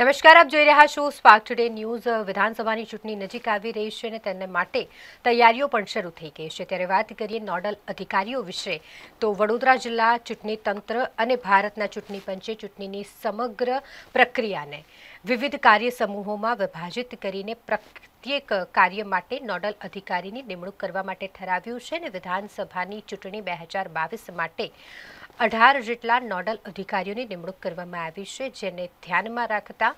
નમસ્કાર આપ જોઈ રહ્યા છો સ્પાર્ક ટુડે ન્યૂઝ વિધાનસભાની ચૂંટણી નજીક આવી રહી છે અને તેને માટે તૈયારીઓ પણ શરૂ થઈ ગઈ છે ત્યારે વાત કરીએ નોડલ અધિકારીઓ વિશે તો વડોદરા જિલ્લા ચૂંટણી તંત્ર અને ભારતના ચૂંટણી પંચે ચૂંટણીની સમગ્ર પ્રક્રિયાને વિવિધ કાર્ય સમૂહોમાં વિભાજિત કરીને પ્રત્યેક કાર્ય માટે નોડલ અધિકારીની નિમણૂક કરવા માટે ઠરાવ્યું છે અને વિધાનસભાની ચૂંટણી બે માટે અઢાર જેટલા નોડલ અધિકારીઓની નિમણૂક કરવામાં આવી છે જેને ધ્યાનમાં રાખતા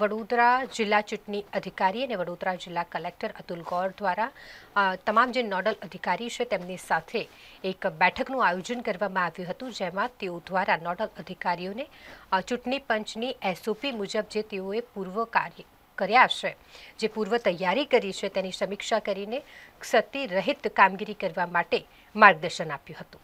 વડોદરા જિલ્લા ચૂંટણી અધિકારી અને વડોદરા જિલ્લા કલેક્ટર અતુલ ગૌર દ્વારા તમામ જે નોડલ અધિકારી છે તેમની સાથે એક બેઠકનું આયોજન કરવામાં આવ્યું હતું જેમાં તેઓ દ્વારા નોડલ અધિકારીઓને ચૂંટણી પંચની એસઓપી મુજબ જે તેઓએ પૂર્વ કાર્ય કર્યા છે જે પૂર્વ તૈયારી કરી છે તેની સમીક્ષા કરીને ક્ષતિ કામગીરી કરવા માટે માર્ગદર્શન આપ્યું હતું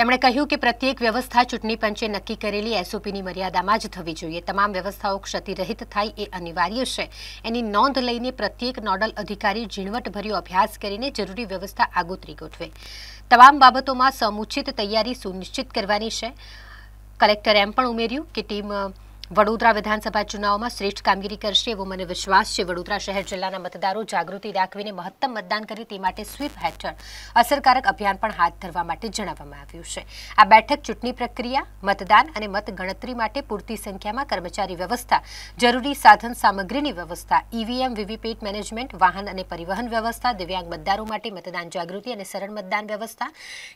તેમણે કહ્યું કે પ્રત્યેક વ્યવસ્થા ચૂંટણી પંચે નક્કી કરેલી એસઓપીની મર્યાદામાં જ થવી જોઈએ તમામ વ્યવસ્થાઓ ક્ષતિરહિત થાય એ અનિવાર્ય છે એની નોંધ લઈને પ્રત્યેક નોડલ અધિકારી ઝીણવટભર્યો અભ્યાસ કરીને જરૂરી વ્યવસ્થા આગોતરી ગોઠવે તમામ બાબતોમાં સમુચિત તૈયારી સુનિશ્ચિત કરવાની છે કલેક્ટરે એમ પણ ઉમેર્યું કે ટીમ વડોદરા વિધાનસભા ચુનાવમાં શ્રેષ્ઠ કામગીરી કરશે એવો મને વિશ્વાસ છે વડોદરા શહેર જિલ્લાના મતદારો જાગૃતિ દાખવીને મહત્તમ મતદાન કરે તે માટે સ્વીપ હેઠળ અસરકારક અભિયાન પણ હાથ ધરવા માટે જણાવવામાં આવ્યું છે આ બેઠક ચૂંટણી પ્રક્રિયા મતદાન અને મતગણતરી માટે પૂરતી સંખ્યામાં કર્મચારી વ્યવસ્થા જરૂરી સાધન સામગ્રીની વ્યવસ્થા ઈવીએમ વીવીપેટ મેનેજમેન્ટ વાહન અને પરિવહન વ્યવસ્થા દિવ્યાંગ મતદારો માટે મતદાન જાગૃતિ અને સરળ મતદાન વ્યવસ્થા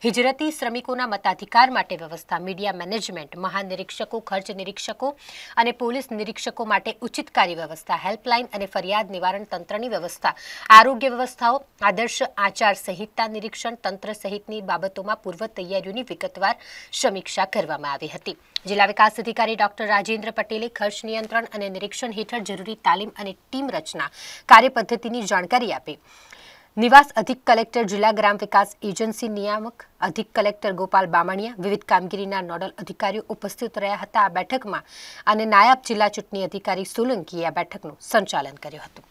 હિજરતી શ્રમિકોના મતાધિકાર માટે વ્યવસ્થા મીડિયા મેનેજમેન્ટ મહાનિરીક્ષકો ખર્ચ નિરીક્ષકો અને પોલીસ નિરીક્ષકો માટે ઉચિત કાર્ય વ્યવસ્થા હેલ્પલાઇન અને ફરિયાદ નિવારણ તંત્રની વ્યવસ્થા આરોગ્ય વ્યવસ્થાઓ આદર્શ આચાર સંહિતા નિરીક્ષણ તંત્ર સહિતની બાબતોમાં પૂર્વ તૈયારીઓની વિગતવાર સમીક્ષા કરવામાં આવી હતી જિલ્લા વિકાસ અધિકારી ડોક્ટર રાજેન્દ્ર પટેલે ખર્ચ નિયંત્રણ અને નિરીક્ષણ હેઠળ જરૂરી તાલીમ અને ટીમ રચના કાર્યપદ્ધતિની જાણકારી આપી નિવાસ અધિક કલેક્ટર જિલ્લા ગ્રામ વિકાસ એજન્સી નિયામક અધિક કલેક્ટર ગોપાલ બામણિયા વિવિધ કામગીરીના નોડલ અધિકારીઓ ઉપસ્થિત રહ્યા હતા આ બેઠકમાં અને નાયબ જિલ્લા ચૂંટણી અધિકારી સોલંકીએ આ બેઠકનું સંચાલન કર્યું હતું